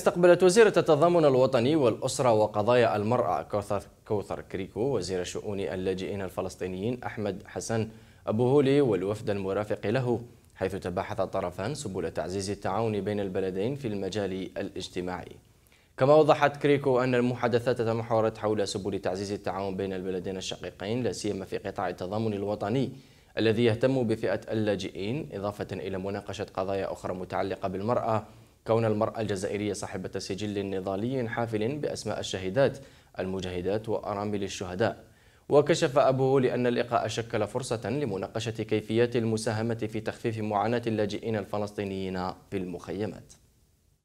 استقبلت وزيرة التضامن الوطني والأسرة وقضايا المرأة كوثر, كوثر كريكو وزير شؤون اللاجئين الفلسطينيين أحمد حسن أبوهولي والوفد المرافق له حيث تباحث الطرفان سبل تعزيز التعاون بين البلدين في المجال الاجتماعي كما وضحت كريكو أن المحادثات تمحورت حول سبل تعزيز التعاون بين البلدين الشقيقين لا سيما في قطاع التضامن الوطني الذي يهتم بفئة اللاجئين إضافة إلى مناقشة قضايا أخرى متعلقة بالمرأة كون المرأة الجزائرية صاحبة سجل نضالي حافل بأسماء الشهيدات المجاهدات وأرامل الشهداء وكشف أبوه لأن اللقاء شكل فرصة لمناقشة كيفيات المساهمة في تخفيف معاناة اللاجئين الفلسطينيين في المخيمات